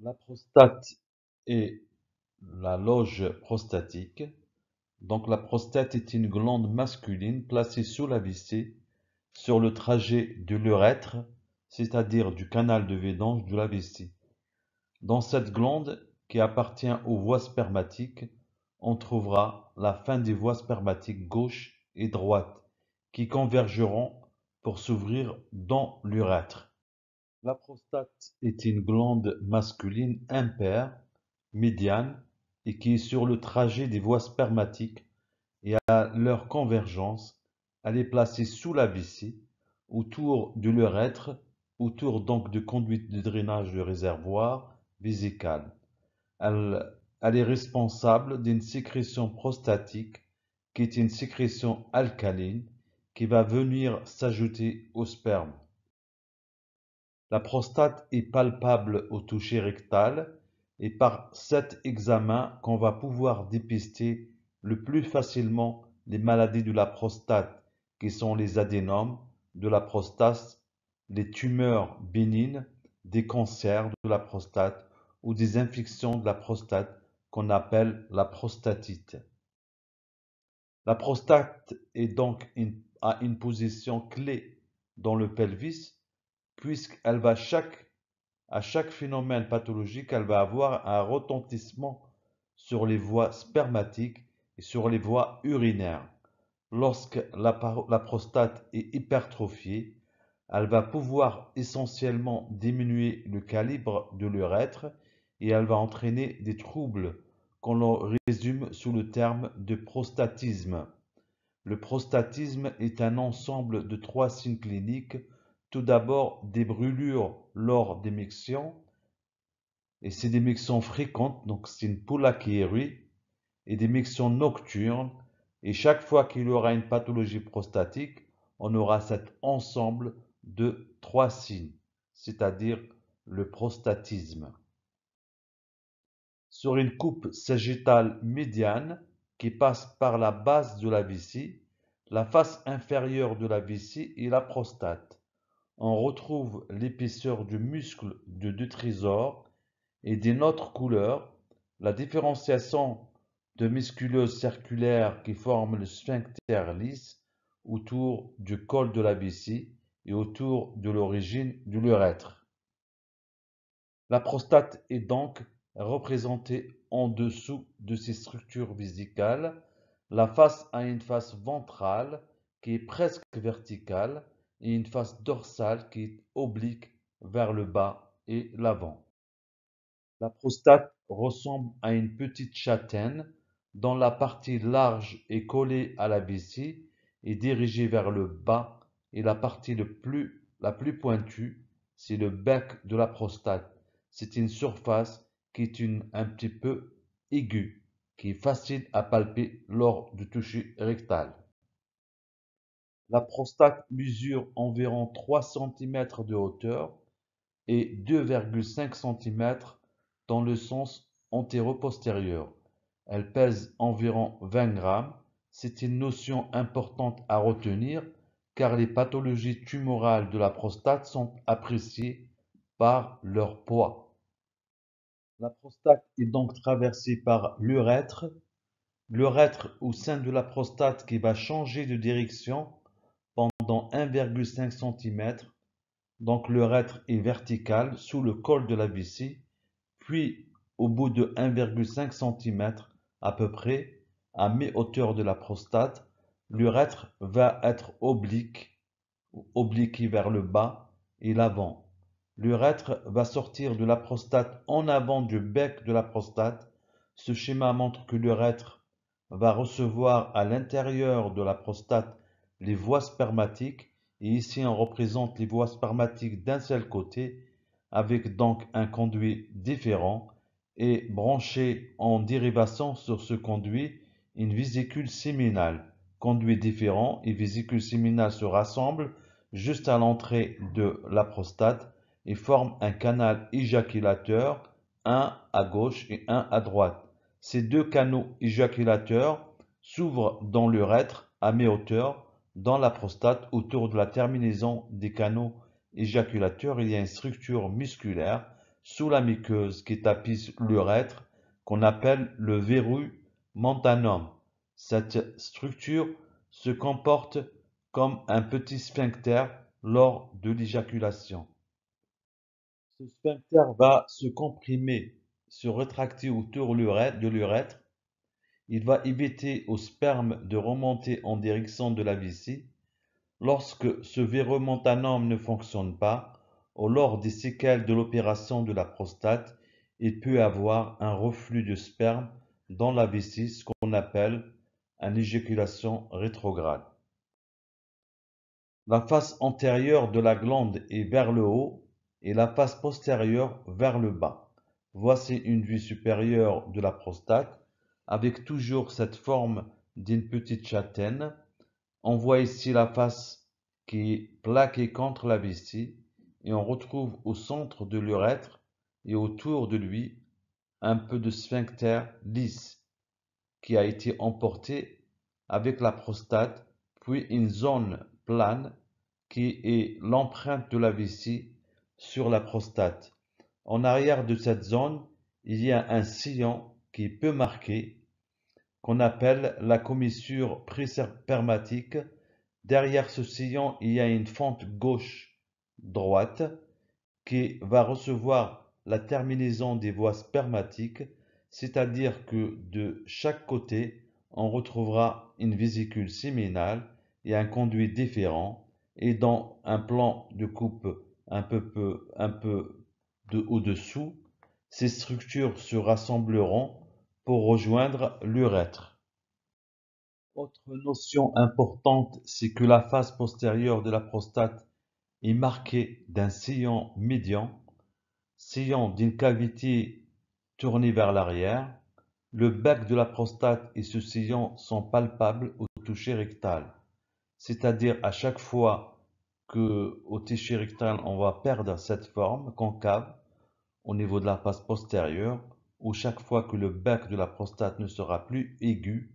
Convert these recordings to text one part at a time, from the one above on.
La prostate est la loge prostatique. Donc la prostate est une glande masculine placée sous la vessie, sur le trajet de l'urètre, c'est-à-dire du canal de vidange de la vessie. Dans cette glande, qui appartient aux voies spermatiques, on trouvera la fin des voies spermatiques gauche et droite, qui convergeront pour s'ouvrir dans l'urètre. La prostate est une glande masculine impaire, médiane et qui est sur le trajet des voies spermatiques et à leur convergence, elle est placée sous la vessie, autour de être, autour donc de conduite de drainage du réservoir vésical. elle est responsable d'une sécrétion prostatique qui est une sécrétion alcaline qui va venir s'ajouter au sperme. La prostate est palpable au toucher rectal et par cet examen qu'on va pouvoir dépister le plus facilement les maladies de la prostate qui sont les adénomes de la prostate, les tumeurs bénignes, des cancers de la prostate ou des infections de la prostate qu'on appelle la prostatite. La prostate est donc à une position clé dans le pelvis puisqu'elle va chaque, à chaque phénomène pathologique, elle va avoir un retentissement sur les voies spermatiques et sur les voies urinaires. Lorsque la, prostate est hypertrophiée, elle va pouvoir essentiellement diminuer le calibre de l'urètre et elle va entraîner des troubles qu'on résume sous le terme de prostatisme. Le prostatisme est un ensemble de trois signes cliniques tout d'abord des brûlures lors des mixions, et c'est des mixions fréquentes, donc c'est une qui est ruée et des mixions nocturnes, et chaque fois qu'il y aura une pathologie prostatique, on aura cet ensemble de trois signes, c'est-à-dire le prostatisme. Sur une coupe sagittale médiane qui passe par la base de la vessie, la face inférieure de la vessie et la prostate on retrouve l'épaisseur du muscle de trésors et des autres couleurs, la différenciation de musculeuses circulaires qui forment le sphincter lisse autour du col de la vessie et autour de l'origine du l'urètre. La prostate est donc représentée en dessous de ces structures visicales, La face a une face ventrale qui est presque verticale et une face dorsale qui est oblique vers le bas et l'avant. La prostate ressemble à une petite châtaigne dont la partie large est collée à la vessie et dirigée vers le bas et la partie la plus pointue, c'est le bec de la prostate. C'est une surface qui est un petit peu aiguë, qui est facile à palper lors du toucher rectal. La prostate mesure environ 3 cm de hauteur et 2,5 cm dans le sens antéro-postérieur. Elle pèse environ 20 g. C'est une notion importante à retenir car les pathologies tumorales de la prostate sont appréciées par leur poids. La prostate est donc traversée par l'urètre, l'urètre au sein de la prostate qui va changer de direction 1,5 cm, donc le est vertical sous le col de la vessie, puis au bout de 1,5 cm à peu près, à mi-hauteur de la prostate, l'urètre va être oblique, obliqué vers le bas et l'avant. L'urètre va sortir de la prostate en avant du bec de la prostate. Ce schéma montre que l'urètre va recevoir à l'intérieur de la prostate les voies spermatiques et ici on représente les voies spermatiques d'un seul côté avec donc un conduit différent et branché en dérivation sur ce conduit une vésicule séminale. Conduit différent et vésicule séminale se rassemblent juste à l'entrée de la prostate et forment un canal éjaculateur, un à gauche et un à droite. Ces deux canaux éjaculateurs s'ouvrent dans l'urètre à mi-hauteur dans la prostate, autour de la terminaison des canaux éjaculateurs, il y a une structure musculaire sous la muqueuse qui tapisse l'urètre qu'on appelle le verru montanum. Cette structure se comporte comme un petit sphincter lors de l'éjaculation. Ce sphincter va se comprimer, se rétracter autour de l'urètre il va éviter au sperme de remonter en direction de la vessie lorsque ce verre ne fonctionne pas au lors des séquelles de l'opération de la prostate, il peut avoir un reflux de sperme dans la vessie, ce qu'on appelle une éjaculation rétrograde. La face antérieure de la glande est vers le haut et la face postérieure vers le bas. Voici une vue supérieure de la prostate avec toujours cette forme d'une petite châtaigne. On voit ici la face qui est plaquée contre la vessie et on retrouve au centre de l'urètre et autour de lui un peu de sphincter lisse qui a été emporté avec la prostate, puis une zone plane qui est l'empreinte de la vessie sur la prostate. En arrière de cette zone, il y a un sillon qui peu marquée, qu'on appelle la commissure pré-spermatique. Derrière ce sillon, il y a une fente gauche-droite qui va recevoir la terminaison des voies spermatiques, c'est-à-dire que de chaque côté, on retrouvera une vésicule séminale et un conduit différent, et dans un plan de coupe un peu, peu, un peu de au-dessous, ces structures se rassembleront pour rejoindre l'urètre. Autre notion importante, c'est que la face postérieure de la prostate est marquée d'un sillon médian, sillon d'une cavité tournée vers l'arrière. Le bec de la prostate et ce sillon sont palpables au toucher rectal, c'est-à-dire à chaque fois que au toucher rectal on va perdre cette forme concave au niveau de la face postérieure, ou chaque fois que le bac de la prostate ne sera plus aigu,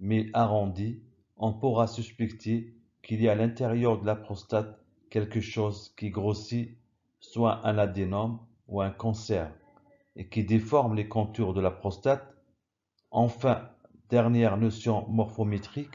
mais arrondi, on pourra suspecter qu'il y a à l'intérieur de la prostate quelque chose qui grossit, soit un adénome ou un cancer, et qui déforme les contours de la prostate. Enfin, dernière notion morphométrique,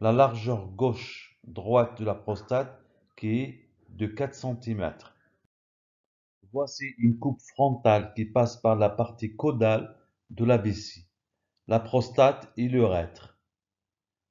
la largeur gauche-droite de la prostate qui est de 4 cm. Voici une coupe frontale qui passe par la partie caudale de la vessie, la prostate et l'urètre.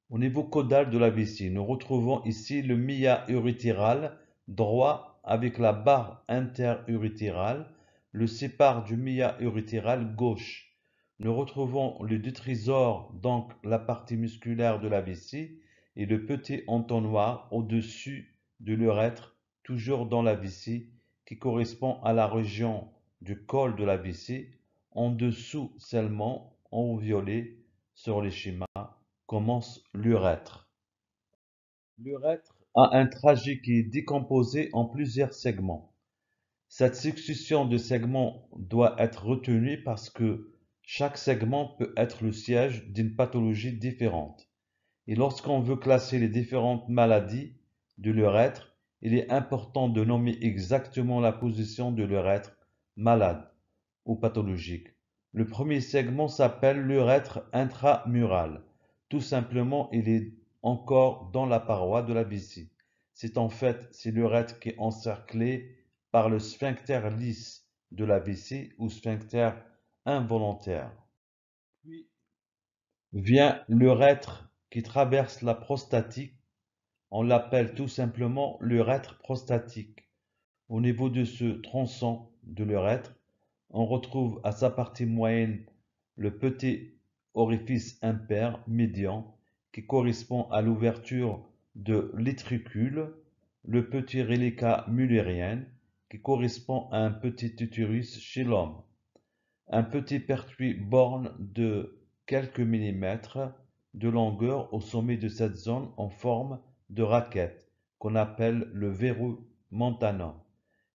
Au niveau caudal de la vessie, nous retrouvons ici le mia urétéral droit avec la barre interurétérale, le sépare du mia urétéral gauche. Nous retrouvons le détrisor, donc la partie musculaire de la vessie, et le petit entonnoir au-dessus de l'urètre, toujours dans la vessie, qui correspond à la région du col de la vessie, en dessous seulement en violet sur les schémas, commence l'urètre. L'urètre a un trajet qui est décomposé en plusieurs segments. Cette succession de segments doit être retenue parce que chaque segment peut être le siège d'une pathologie différente. Et lorsqu'on veut classer les différentes maladies de l'urètre, il est important de nommer exactement la position de l'urètre malade ou pathologique. Le premier segment s'appelle l'urètre intramural. Tout simplement, il est encore dans la paroi de la vessie. C'est en fait c'est l'urètre qui est encerclé par le sphincter lisse de la vessie ou sphincter involontaire. Puis vient l'urètre qui traverse la prostatique on l'appelle tout simplement l'urètre prostatique. Au niveau de ce tronçon de l'urètre, on retrouve à sa partie moyenne le petit orifice impair médian qui correspond à l'ouverture de l'étricule, le petit reliquat mullérien qui correspond à un petit utérus chez l'homme. Un petit pertuis borne de quelques millimètres de longueur au sommet de cette zone en forme de raquettes qu'on appelle le verrou montanum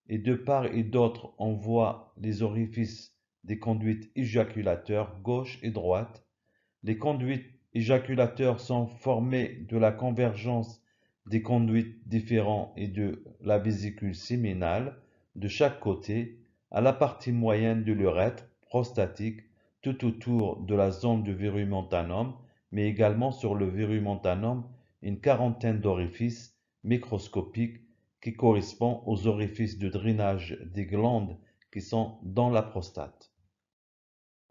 et de part et d'autre on voit les orifices des conduites éjaculateurs gauche et droite. Les conduites éjaculateurs sont formées de la convergence des conduites différents et de la vésicule séminale de chaque côté à la partie moyenne de l'urètre prostatique tout autour de la zone du montanum mais également sur le montanum une quarantaine d'orifices microscopiques qui correspond aux orifices de drainage des glandes qui sont dans la prostate.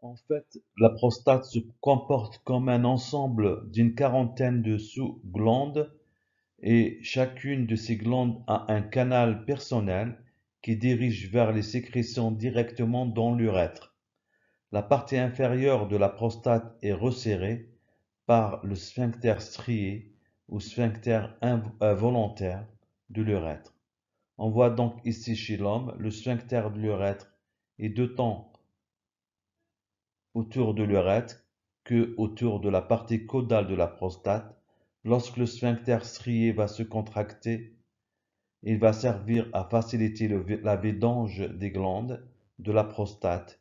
En fait, la prostate se comporte comme un ensemble d'une quarantaine de sous-glandes et chacune de ces glandes a un canal personnel qui dirige vers les sécrétions directement dans l'urètre. La partie inférieure de la prostate est resserrée par le sphincter strié ou sphincter involontaire euh, de l'urètre. On voit donc ici chez l'homme le sphincter de l'urètre et d'autant autour de l'urètre que autour de la partie caudale de la prostate. Lorsque le sphincter strié va se contracter, il va servir à faciliter la vidange des glandes de la prostate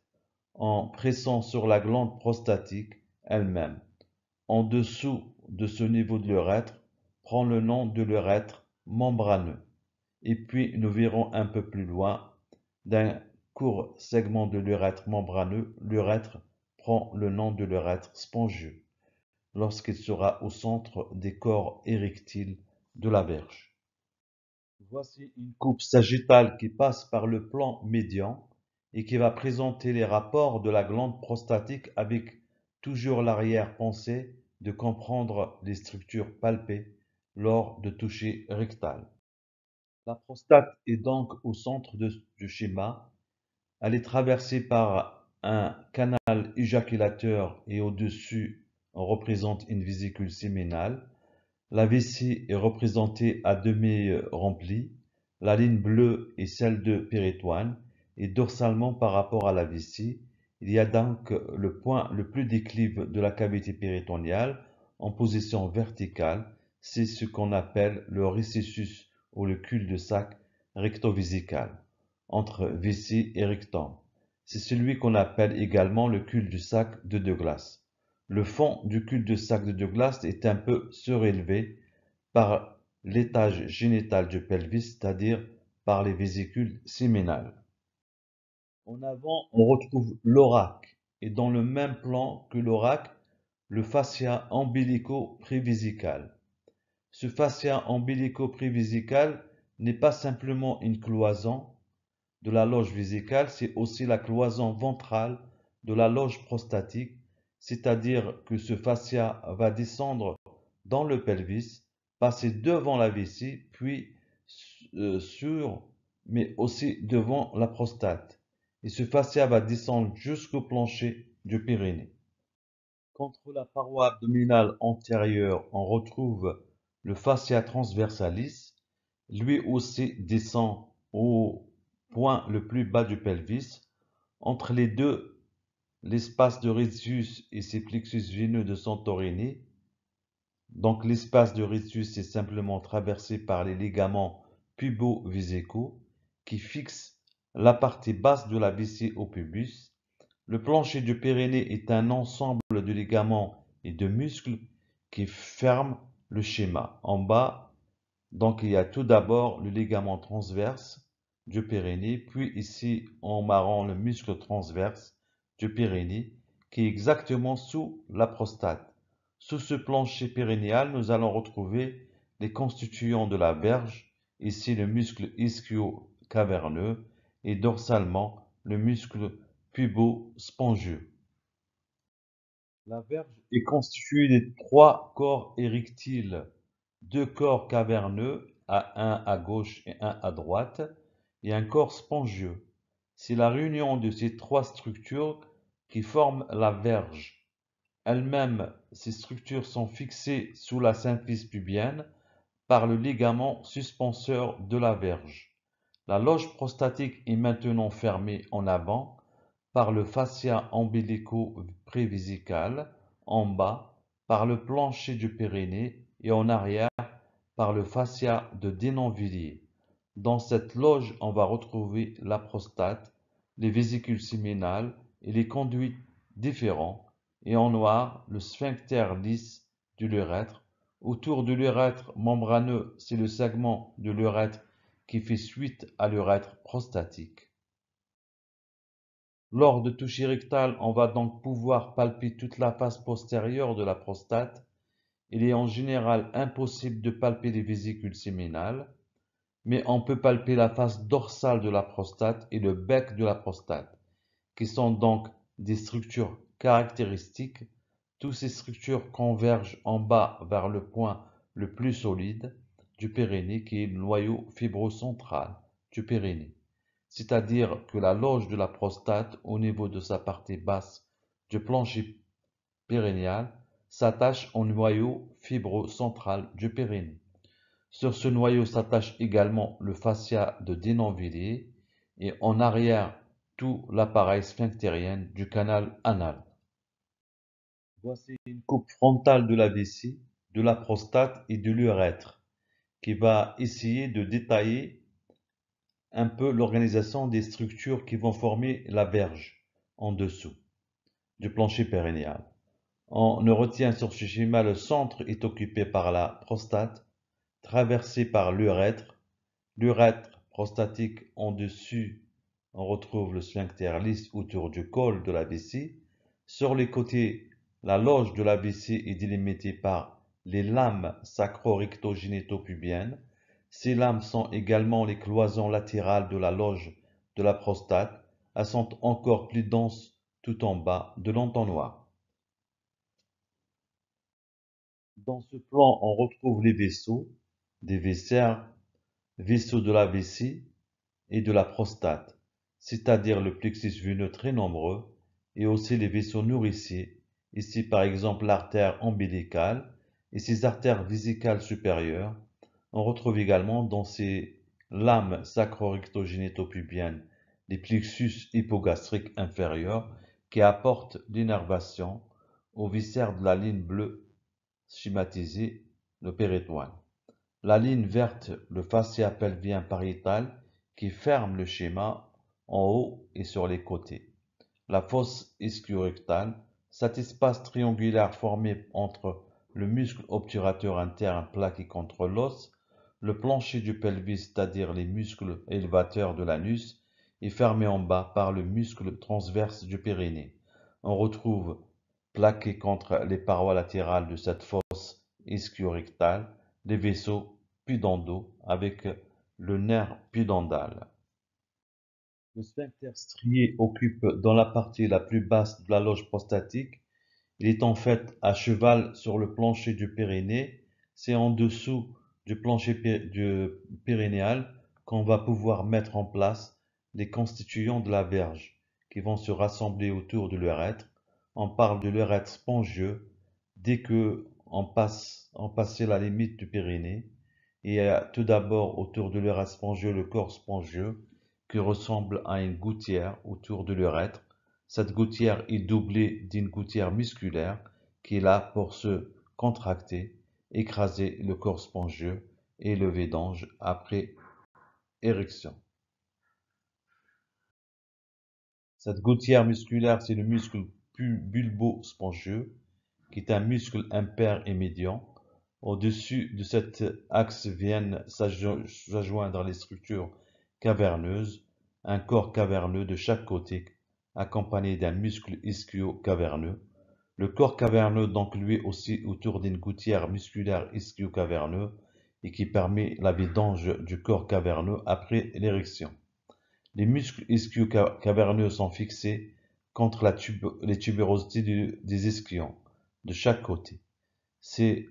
en pressant sur la glande prostatique elle-même. En dessous de ce niveau de l'urètre prend le nom de l'urètre membraneux. Et puis nous verrons un peu plus loin, d'un court segment de l'urètre membraneux, l'urètre prend le nom de l'urètre spongieux, lorsqu'il sera au centre des corps érectiles de la verge Voici une coupe sagittale qui passe par le plan médian et qui va présenter les rapports de la glande prostatique avec toujours l'arrière-pensée de comprendre les structures palpées lors de toucher rectal. La prostate est donc au centre du schéma. Elle est traversée par un canal éjaculateur et au-dessus, on représente une vésicule séminale. La vessie est représentée à demi remplie. La ligne bleue est celle de péritoine et dorsalement par rapport à la vessie, il y a donc le point le plus déclive de la cavité péritoniale, en position verticale, c'est ce qu'on appelle le récessus ou le cul-de-sac recto-visical, entre vessie et rectum. C'est celui qu'on appelle également le cul-de-sac de Douglas. Le fond du cul-de-sac de Douglas est un peu surélevé par l'étage génital du pelvis, c'est-à-dire par les vésicules séminales. En avant, on retrouve l'oracle et dans le même plan que l'oracle, le fascia ombilico-prévisical. Ce fascia ombilico-prévisical n'est pas simplement une cloison de la loge visicale, c'est aussi la cloison ventrale de la loge prostatique, c'est-à-dire que ce fascia va descendre dans le pelvis, passer devant la vessie, puis euh, sur, mais aussi devant la prostate et ce fascia va descendre jusqu'au plancher du Pyrénées. Contre la paroi abdominale antérieure, on retrouve le fascia transversalis. Lui aussi descend au point le plus bas du pelvis. Entre les deux, l'espace de rhésus et ses plexus veineux de Santorini. Donc l'espace de rhésus est simplement traversé par les ligaments pubo qui fixent la partie basse de la vessie au pubis. Le plancher du périnée est un ensemble de ligaments et de muscles qui ferment le schéma. En bas, donc il y a tout d'abord le ligament transverse du périnée, puis ici en marrant le muscle transverse du périnée qui est exactement sous la prostate. Sous ce plancher périnéal, nous allons retrouver les constituants de la berge. ici le muscle ischio-caverneux, et dorsalement le muscle pubo-spongieux. La verge est constituée de trois corps érectiles, deux corps caverneux, à un à gauche et un à droite, et un corps spongieux. C'est la réunion de ces trois structures qui forment la verge. Elles-mêmes, ces structures sont fixées sous la symphyse pubienne par le ligament suspenseur de la verge. La loge prostatique est maintenant fermée en avant par le fascia ombilico prévisical en bas par le plancher du périnée et en arrière par le fascia de Denonvilliers. Dans cette loge, on va retrouver la prostate, les vésicules séminales et les conduites différents, et en noir, le sphincter lisse du l'urètre. Autour de l'urètre membraneux, c'est le segment de l'urètre qui fait suite à l'urètre prostatique. Lors de toucher rectal, on va donc pouvoir palper toute la face postérieure de la prostate. Il est en général impossible de palper les vésicules séminales, mais on peut palper la face dorsale de la prostate et le bec de la prostate, qui sont donc des structures caractéristiques. Toutes ces structures convergent en bas vers le point le plus solide, du périnée qui est le noyau fibrocentral du périnée. C'est-à-dire que la loge de la prostate au niveau de sa partie basse du plancher périnéal s'attache au noyau fibrocentral du périnée. Sur ce noyau s'attache également le fascia de Denonvilliers et en arrière tout l'appareil sphinctérien du canal anal. Voici une coupe frontale de la vessie, de la prostate et de l'urètre qui va essayer de détailler un peu l'organisation des structures qui vont former la verge en dessous du plancher pérennial. On ne retient sur ce schéma le centre est occupé par la prostate, traversée par l'urètre. L'urètre prostatique en dessus, on retrouve le sphincter lisse autour du col de la vessie. Sur les côtés, la loge de la vessie est délimitée par les lames sacro recto pubiennes ces lames sont également les cloisons latérales de la loge de la prostate, elles sont encore plus denses tout en bas de l'entonnoir. Dans ce plan, on retrouve les vaisseaux, des vaisseurs, vaisseaux de la vessie et de la prostate, c'est-à-dire le plexus veineux très nombreux, et aussi les vaisseaux nourriciers, ici par exemple l'artère ombilicale, et ses artères vésicales supérieures. On retrouve également dans ses lames sacro recto pubiennes les plexus hypogastriques inférieurs qui apportent l'innervation aux viscères de la ligne bleue schématisée, le péritoine. La ligne verte, le fascia pelvien pariétal qui ferme le schéma en haut et sur les côtés. La fosse ischiorectale, cet espace triangulaire formé entre le muscle obturateur interne plaqué contre l'os, le plancher du pelvis, c'est-à-dire les muscles élévateurs de l'anus, est fermé en bas par le muscle transverse du périnée. On retrouve plaqué contre les parois latérales de cette fosse ischio-rectale les vaisseaux pudendaux avec le nerf pudendal. Le sphincter strié occupe dans la partie la plus basse de la loge prostatique il est en fait à cheval sur le plancher du Périnée. C'est en dessous du plancher du Périnéal qu'on va pouvoir mettre en place les constituants de la verge qui vont se rassembler autour de l'urètre. On parle de l'urètre spongieux dès que on passe passait la limite du y et euh, tout d'abord autour de l'urètre spongieux le corps spongieux qui ressemble à une gouttière autour de l'urètre. Cette gouttière est doublée d'une gouttière musculaire est là pour se contracter, écraser le corps spongieux et le védange après érection. Cette gouttière musculaire, c'est le muscle bulbo-spongieux, qui est un muscle impair et médian. Au-dessus de cet axe viennent s'adjoindre les structures caverneuses, un corps caverneux de chaque côté accompagné d'un muscle ischio-caverneux. Le corps caverneux donc lui aussi autour d'une gouttière musculaire ischio-caverneux et qui permet la vidange du corps caverneux après l'érection. Les muscles ischio-caverneux sont fixés contre la les tuberosités des ischions de chaque côté. Ces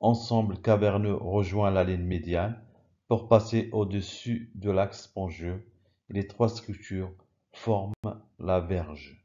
ensemble caverneux rejoignent la ligne médiane pour passer au-dessus de l'axe spongieux et les trois structures forme la verge